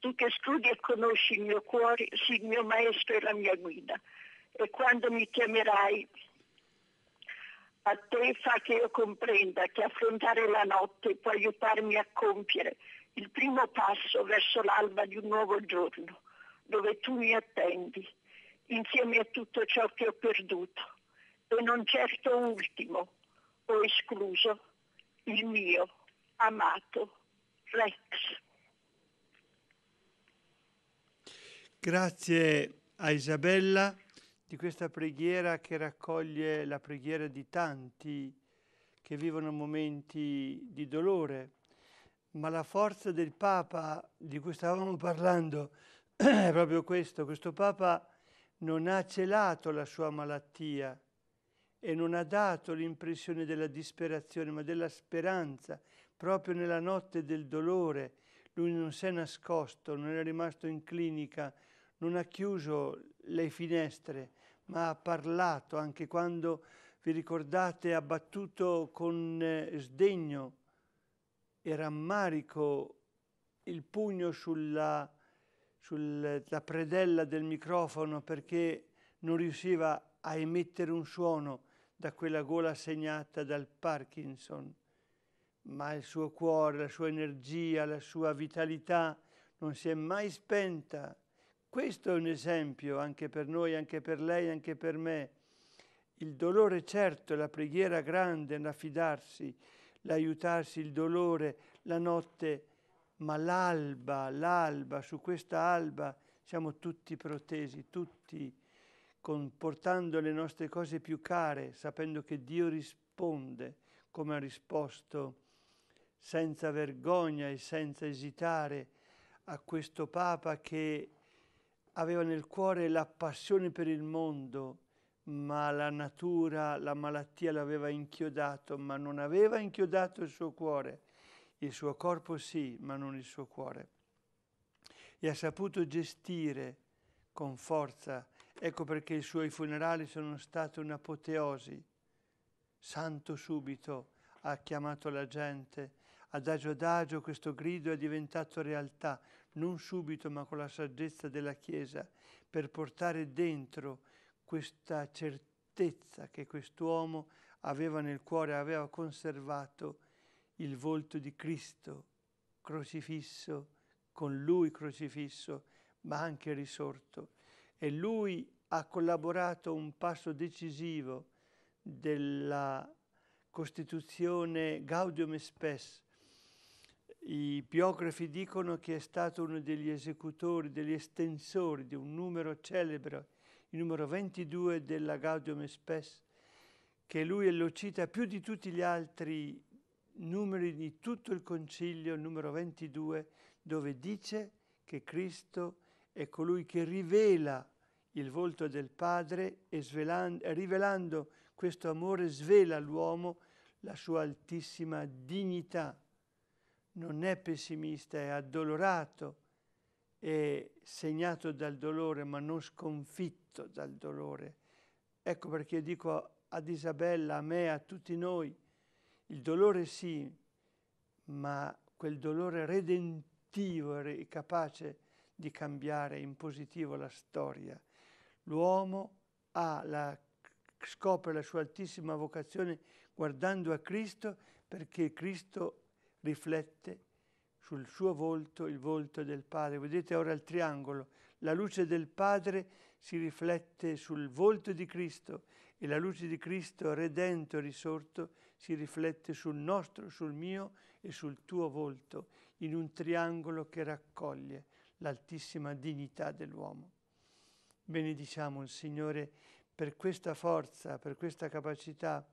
Tu che studi e conosci il mio cuore, sei il mio maestro e la mia guida. E quando mi chiamerai a te fa che io comprenda che affrontare la notte può aiutarmi a compiere il primo passo verso l'alba di un nuovo giorno, dove tu mi attendi, insieme a tutto ciò che ho perduto, e non certo ultimo, o escluso, il mio amato, Rex. Grazie a Isabella di questa preghiera che raccoglie la preghiera di tanti che vivono momenti di dolore, ma la forza del Papa di cui stavamo parlando è proprio questo, questo Papa non ha celato la sua malattia e non ha dato l'impressione della disperazione, ma della speranza proprio nella notte del dolore, lui non si è nascosto, non è rimasto in clinica, non ha chiuso le finestre, ma ha parlato anche quando, vi ricordate, ha battuto con eh, sdegno e rammarico il pugno sulla, sulla predella del microfono perché non riusciva a emettere un suono da quella gola segnata dal Parkinson ma il suo cuore, la sua energia, la sua vitalità non si è mai spenta. Questo è un esempio anche per noi, anche per lei, anche per me. Il dolore certo, la preghiera grande, l'affidarsi, l'aiutarsi, il dolore, la notte, ma l'alba, l'alba, su questa alba siamo tutti protesi, tutti comportando le nostre cose più care, sapendo che Dio risponde come ha risposto senza vergogna e senza esitare a questo Papa che aveva nel cuore la passione per il mondo, ma la natura, la malattia l'aveva inchiodato, ma non aveva inchiodato il suo cuore. Il suo corpo sì, ma non il suo cuore. E ha saputo gestire con forza. Ecco perché i suoi funerali sono stati un'apoteosi. Santo subito ha chiamato la gente Adagio adagio questo grido è diventato realtà, non subito ma con la saggezza della Chiesa, per portare dentro questa certezza che quest'uomo aveva nel cuore, aveva conservato il volto di Cristo crocifisso, con Lui crocifisso, ma anche risorto. E Lui ha collaborato un passo decisivo della Costituzione Gaudium Espes, i biografi dicono che è stato uno degli esecutori, degli estensori di un numero celebre, il numero 22 della Gaudium Espes, che lui lo cita più di tutti gli altri numeri di tutto il concilio, il numero 22, dove dice che Cristo è colui che rivela il volto del Padre e rivelando questo amore svela all'uomo la sua altissima dignità non è pessimista, è addolorato, è segnato dal dolore, ma non sconfitto dal dolore. Ecco perché dico ad Isabella, a me, a tutti noi, il dolore sì, ma quel dolore redentivo è capace di cambiare in positivo la storia. L'uomo la, scopre la sua altissima vocazione guardando a Cristo perché Cristo riflette sul suo volto il volto del Padre. Vedete ora il triangolo. La luce del Padre si riflette sul volto di Cristo e la luce di Cristo redento, e risorto, si riflette sul nostro, sul mio e sul tuo volto, in un triangolo che raccoglie l'altissima dignità dell'uomo. Benediciamo il Signore per questa forza, per questa capacità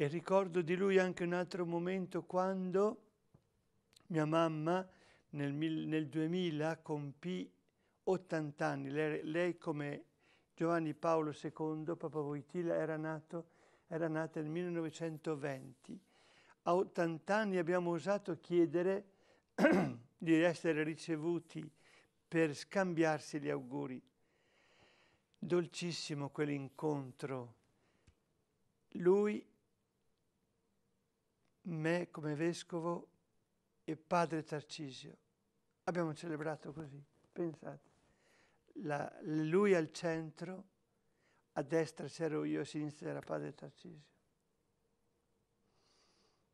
e ricordo di lui anche un altro momento quando mia mamma nel, nel 2000 compì 80 anni. Lei, lei, come Giovanni Paolo II, Papa Voitila, era, nato, era nata nel 1920. A 80 anni abbiamo osato chiedere di essere ricevuti per scambiarsi gli auguri. Dolcissimo quell'incontro. Lui me come vescovo e padre Tarcisio. Abbiamo celebrato così, pensate. La, lui al centro, a destra c'ero io, a sinistra era padre Tarcisio.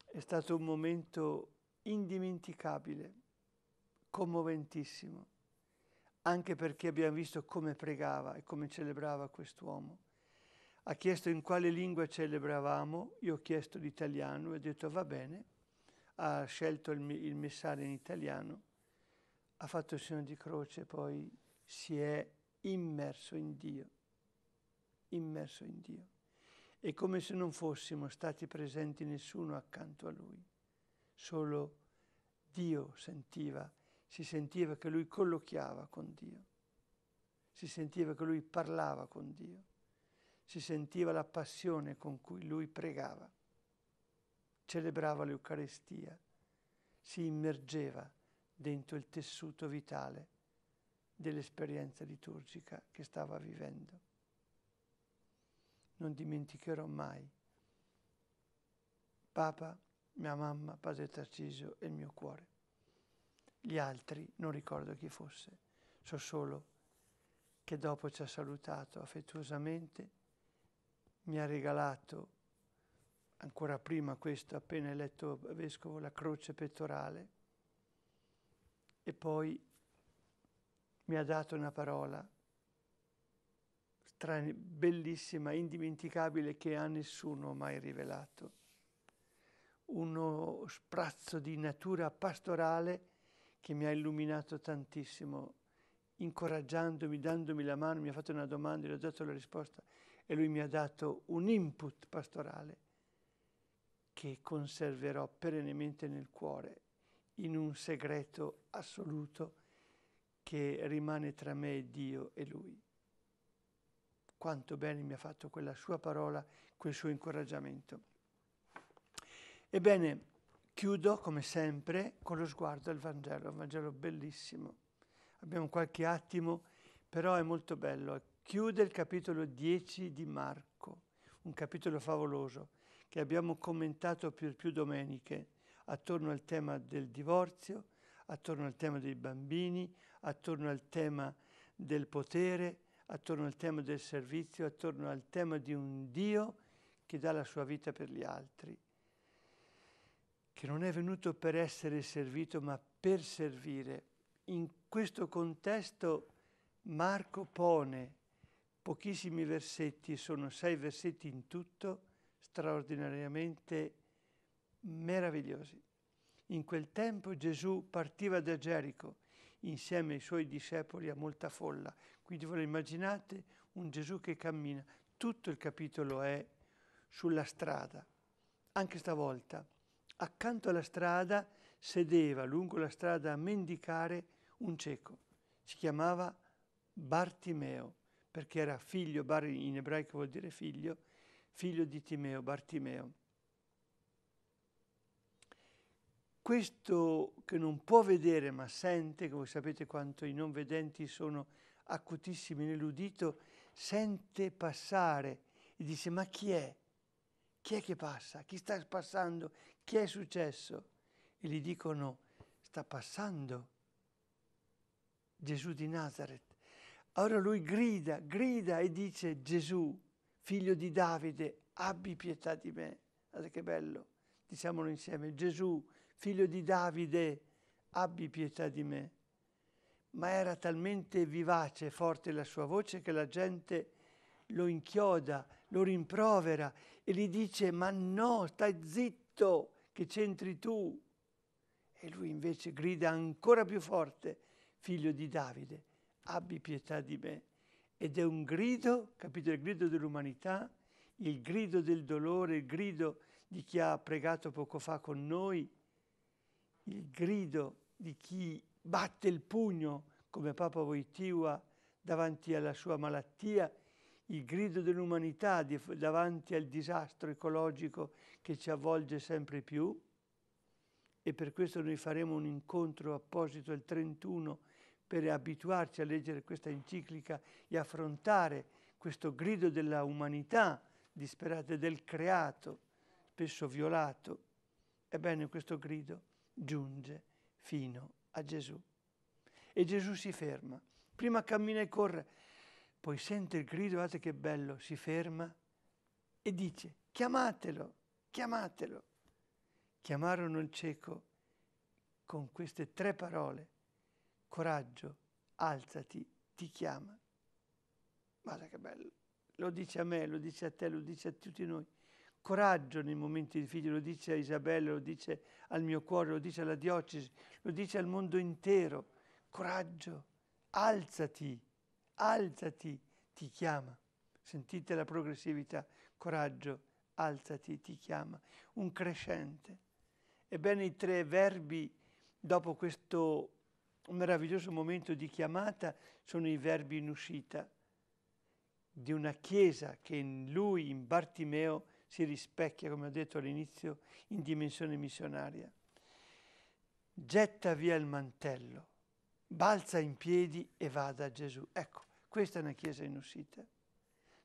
È stato un momento indimenticabile, commoventissimo, anche perché abbiamo visto come pregava e come celebrava quest'uomo ha chiesto in quale lingua celebravamo, io ho chiesto l'italiano e ha detto va bene, ha scelto il, il messaggio in italiano, ha fatto il segno di croce, poi si è immerso in Dio, immerso in Dio. È come se non fossimo stati presenti nessuno accanto a lui, solo Dio sentiva, si sentiva che lui collochiava con Dio, si sentiva che lui parlava con Dio si sentiva la passione con cui lui pregava, celebrava l'Eucarestia, si immergeva dentro il tessuto vitale dell'esperienza liturgica che stava vivendo. Non dimenticherò mai Papa, mia mamma, Padre Tarciso e il mio cuore. Gli altri non ricordo chi fosse, so solo che dopo ci ha salutato affettuosamente mi ha regalato, ancora prima questo, appena eletto vescovo, la croce pettorale e poi mi ha dato una parola strana, bellissima, indimenticabile che a nessuno ho mai rivelato. Uno sprazzo di natura pastorale che mi ha illuminato tantissimo, incoraggiandomi, dandomi la mano, mi ha fatto una domanda e gli ho dato la risposta e lui mi ha dato un input pastorale che conserverò perennemente nel cuore in un segreto assoluto che rimane tra me e Dio e lui. Quanto bene mi ha fatto quella sua parola, quel suo incoraggiamento. Ebbene, chiudo come sempre con lo sguardo al Vangelo, un Vangelo bellissimo. Abbiamo qualche attimo, però è molto bello, chiude il capitolo 10 di Marco, un capitolo favoloso che abbiamo commentato per più domeniche attorno al tema del divorzio, attorno al tema dei bambini, attorno al tema del potere, attorno al tema del servizio, attorno al tema di un Dio che dà la sua vita per gli altri, che non è venuto per essere servito ma per servire. In questo contesto Marco pone pochissimi versetti, sono sei versetti in tutto, straordinariamente meravigliosi. In quel tempo Gesù partiva da Gerico insieme ai suoi discepoli a molta folla. Quindi voi immaginate un Gesù che cammina. Tutto il capitolo è sulla strada. Anche stavolta, accanto alla strada, sedeva lungo la strada a mendicare un cieco. Si chiamava Bartimeo perché era figlio, bar in ebraico vuol dire figlio, figlio di Timeo, Bartimeo. Questo che non può vedere ma sente, come sapete quanto i non vedenti sono acutissimi nell'udito, sente passare e dice ma chi è? Chi è che passa? Chi sta passando? Chi è successo? E gli dicono sta passando Gesù di Nazareth allora lui grida, grida e dice Gesù, figlio di Davide, abbi pietà di me. Guardate che bello, diciamolo insieme, Gesù, figlio di Davide, abbi pietà di me. Ma era talmente vivace e forte la sua voce che la gente lo inchioda, lo rimprovera e gli dice ma no, stai zitto che c'entri tu. E lui invece grida ancora più forte, figlio di Davide, abbi pietà di me. Ed è un grido, capito, il grido dell'umanità, il grido del dolore, il grido di chi ha pregato poco fa con noi, il grido di chi batte il pugno come Papa Voitiva davanti alla sua malattia, il grido dell'umanità davanti al disastro ecologico che ci avvolge sempre più e per questo noi faremo un incontro apposito il 31 per abituarci a leggere questa enciclica e affrontare questo grido della umanità disperata, del creato, spesso violato. Ebbene, questo grido giunge fino a Gesù. E Gesù si ferma. Prima cammina e corre, poi sente il grido, guardate che bello, si ferma e dice, chiamatelo, chiamatelo. Chiamarono il cieco con queste tre parole coraggio, alzati, ti chiama. Guarda che bello, lo dice a me, lo dice a te, lo dice a tutti noi. Coraggio nei momenti difficili, lo dice a Isabella, lo dice al mio cuore, lo dice alla diocesi, lo dice al mondo intero. Coraggio, alzati, alzati, ti chiama. Sentite la progressività, coraggio, alzati, ti chiama. Un crescente. Ebbene i tre verbi dopo questo un meraviglioso momento di chiamata sono i verbi in uscita di una chiesa che in lui, in Bartimeo, si rispecchia, come ho detto all'inizio, in dimensione missionaria. Getta via il mantello, balza in piedi e vada a Gesù. Ecco, questa è una chiesa in uscita.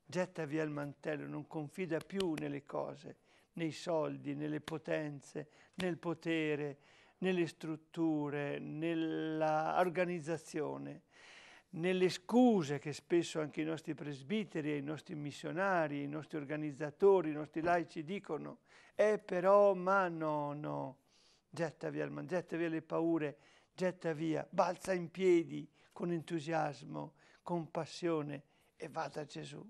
Getta via il mantello, non confida più nelle cose, nei soldi, nelle potenze, nel potere, nelle strutture, nell'organizzazione, nelle scuse che spesso anche i nostri presbiteri, i nostri missionari, i nostri organizzatori, i nostri laici dicono, eh però ma no, no, getta via, getta via le paure, getta via, balza in piedi con entusiasmo, con passione e vada a Gesù.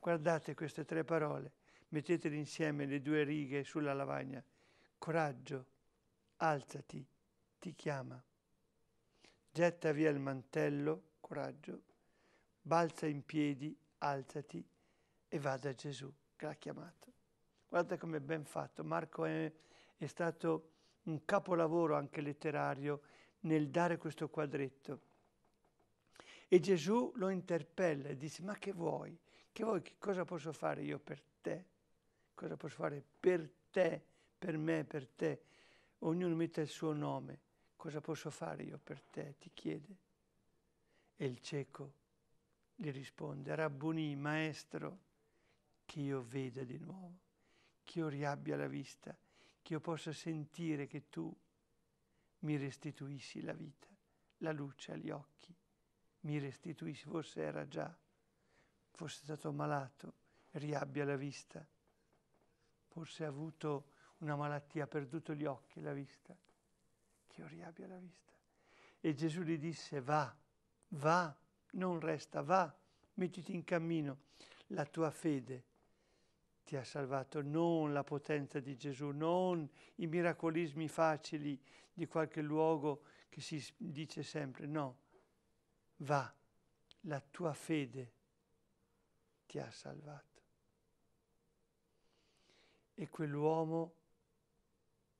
Guardate queste tre parole, mettetele insieme le due righe sulla lavagna. Coraggio, alzati, ti chiama. Getta via il mantello, coraggio, balza in piedi, alzati e va da Gesù che l'ha chiamato. Guarda come ben fatto. Marco è, è stato un capolavoro anche letterario nel dare questo quadretto. E Gesù lo interpella e dice, ma che vuoi? Che vuoi? Che cosa posso fare io per te? Cosa posso fare per te, per me, per te? ognuno mette il suo nome. Cosa posso fare io per te? ti chiede. E il cieco gli risponde, Rabboni, maestro, che io veda di nuovo, che io riabbia la vista, che io possa sentire che tu mi restituissi la vita, la luce agli occhi, mi restituissi, forse era già, fosse stato malato, riabbia la vista, forse ha avuto una malattia, ha perduto gli occhi, la vista, che oriabbia la vista. E Gesù gli disse, va, va, non resta, va, mettiti in cammino, la tua fede ti ha salvato, non la potenza di Gesù, non i miracolismi facili di qualche luogo che si dice sempre, no, va, la tua fede ti ha salvato. E quell'uomo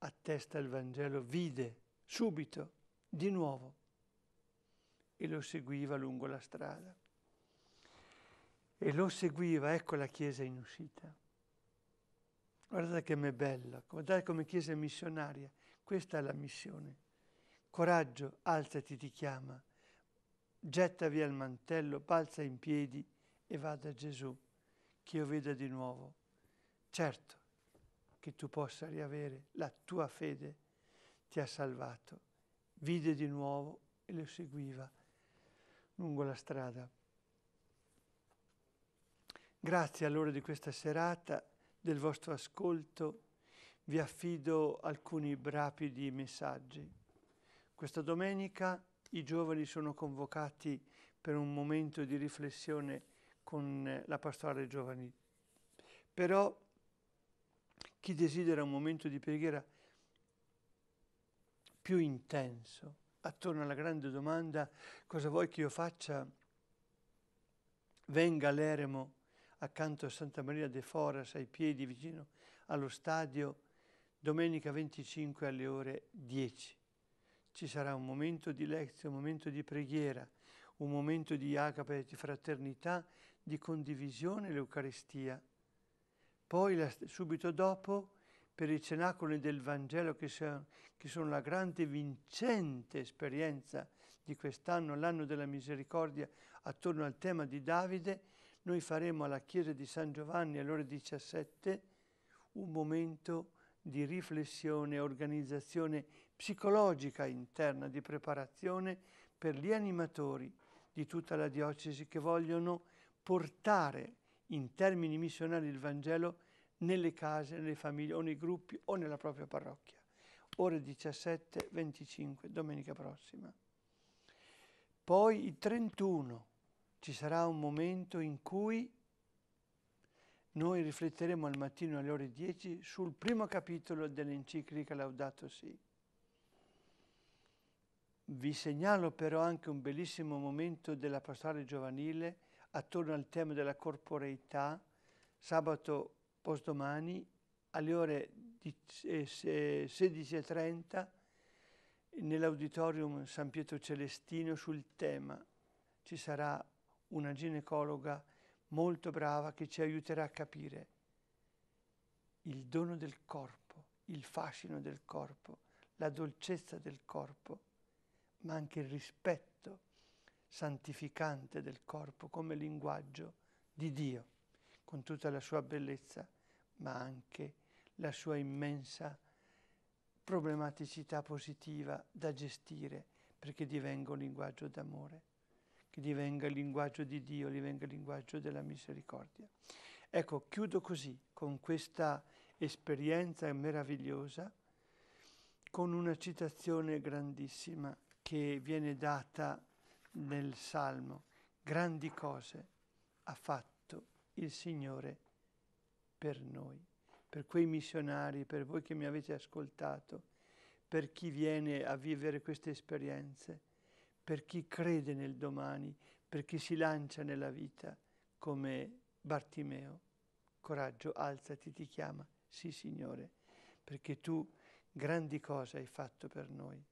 attesta il Vangelo, vide subito, di nuovo, e lo seguiva lungo la strada. E lo seguiva, ecco la Chiesa in uscita. Guardate che è bello, guardate come Chiesa missionaria, questa è la missione. Coraggio, alzati, ti chiama, getta via il mantello, balza in piedi e va da Gesù, che io veda di nuovo. Certo, che tu possa riavere la tua fede, ti ha salvato. Vide di nuovo e lo seguiva lungo la strada. Grazie allora di questa serata, del vostro ascolto. Vi affido alcuni rapidi messaggi. Questa domenica i giovani sono convocati per un momento di riflessione con la pastorale giovani. Però chi desidera un momento di preghiera più intenso attorno alla grande domanda cosa vuoi che io faccia? Venga all'eremo accanto a Santa Maria de Foras ai piedi vicino allo stadio domenica 25 alle ore 10. Ci sarà un momento di lezione, un momento di preghiera, un momento di agape, di fraternità, di condivisione l'Eucaristia poi la, subito dopo, per i cenacoli del Vangelo, che, sono, che sono la grande vincente esperienza di quest'anno, l'anno della misericordia, attorno al tema di Davide, noi faremo alla chiesa di San Giovanni alle ore 17 un momento di riflessione, organizzazione psicologica interna, di preparazione per gli animatori di tutta la diocesi che vogliono portare in termini missionari il Vangelo nelle case, nelle famiglie o nei gruppi o nella propria parrocchia. Ore 17.25, domenica prossima. Poi il 31 ci sarà un momento in cui noi rifletteremo al mattino alle ore 10 sul primo capitolo dell'enciclica Laudato Si. Vi segnalo però anche un bellissimo momento della pastorale giovanile attorno al tema della corporeità. Sabato postomani alle ore 16.30 nell'auditorium San Pietro Celestino sul tema. Ci sarà una ginecologa molto brava che ci aiuterà a capire il dono del corpo, il fascino del corpo, la dolcezza del corpo, ma anche il rispetto santificante del corpo come linguaggio di Dio, con tutta la sua bellezza ma anche la sua immensa problematicità positiva da gestire perché divenga un linguaggio d'amore, che divenga il linguaggio di Dio, divenga il linguaggio della misericordia. Ecco, chiudo così, con questa esperienza meravigliosa, con una citazione grandissima che viene data nel Salmo. Grandi cose ha fatto il Signore per noi, per quei missionari, per voi che mi avete ascoltato, per chi viene a vivere queste esperienze, per chi crede nel domani, per chi si lancia nella vita come Bartimeo. Coraggio, alzati, ti chiama. Sì, Signore, perché tu grandi cose hai fatto per noi.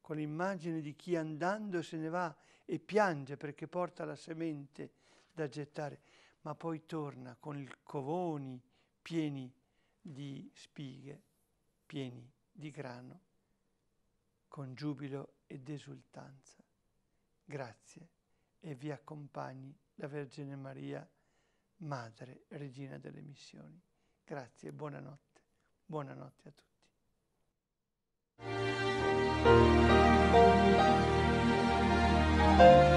Con l'immagine di chi andando se ne va e piange perché porta la semente da gettare ma poi torna con i covoni pieni di spighe, pieni di grano, con giubilo ed esultanza. Grazie e vi accompagni la Vergine Maria, Madre, Regina delle Missioni. Grazie e buonanotte. Buonanotte a tutti. thank you